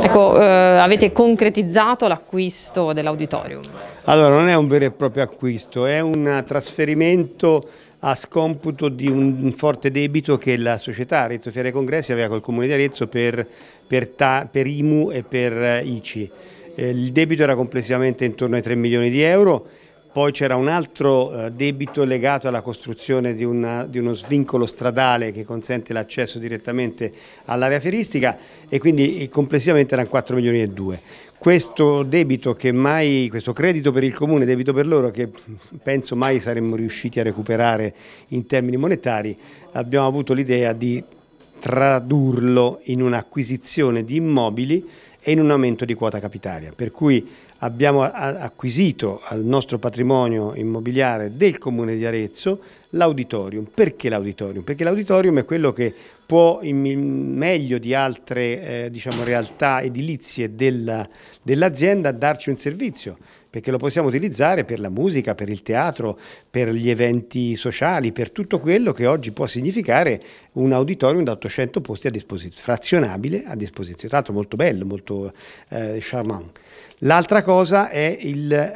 Ecco, eh, avete concretizzato l'acquisto dell'auditorium? Allora, non è un vero e proprio acquisto, è un trasferimento a scomputo di un forte debito che la società Arezzo Fiere Congressi aveva col Comune di Arezzo per, per, ta, per IMU e per ICI. Eh, eh, il debito era complessivamente intorno ai 3 milioni di euro, poi c'era un altro eh, debito legato alla costruzione di, una, di uno svincolo stradale che consente l'accesso direttamente all'area feristica e quindi eh, complessivamente erano 4 milioni e 2. Questo debito che mai, questo credito per il comune, debito per loro che penso mai saremmo riusciti a recuperare in termini monetari, abbiamo avuto l'idea di tradurlo in un'acquisizione di immobili e in un aumento di quota capitaria. Per cui abbiamo acquisito al nostro patrimonio immobiliare del Comune di Arezzo l'auditorium. Perché l'auditorium? Perché l'auditorium è quello che può meglio di altre eh, diciamo, realtà edilizie della, dell'azienda darci un servizio perché lo possiamo utilizzare per la musica, per il teatro, per gli eventi sociali, per tutto quello che oggi può significare un auditorium da 800 posti a disposizione, frazionabile a disposizione, tra l'altro molto bello, molto eh, charmant. L'altra cosa è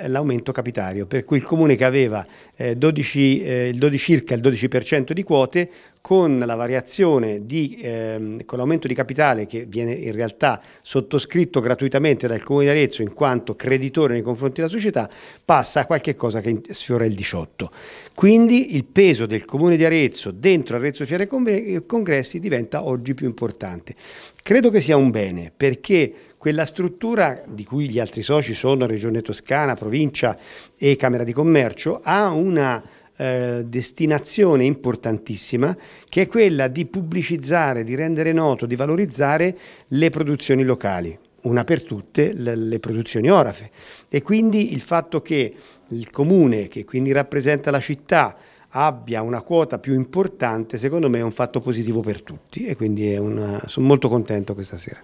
l'aumento capitario, per cui il comune che aveva eh, 12, eh, il 12, circa il 12% di quote con la variazione di, ehm, con l'aumento di capitale che viene in realtà sottoscritto gratuitamente dal comune di Arezzo in quanto creditore nei confronti della società passa a qualche cosa che sfiora il 18. Quindi il peso del comune di Arezzo dentro Arezzo Fiere Congressi diventa oggi più importante. Credo che sia un bene perché quella struttura, di cui gli altri soci sono Regione Toscana, Provincia e Camera di Commercio, ha una eh, destinazione importantissima che è quella di pubblicizzare, di rendere noto, di valorizzare le produzioni locali una per tutte le, produzioni orafe e quindi il fatto che il comune che quindi rappresenta la città abbia una quota più importante secondo me è un fatto positivo per tutti e quindi una... sono molto contento questa sera.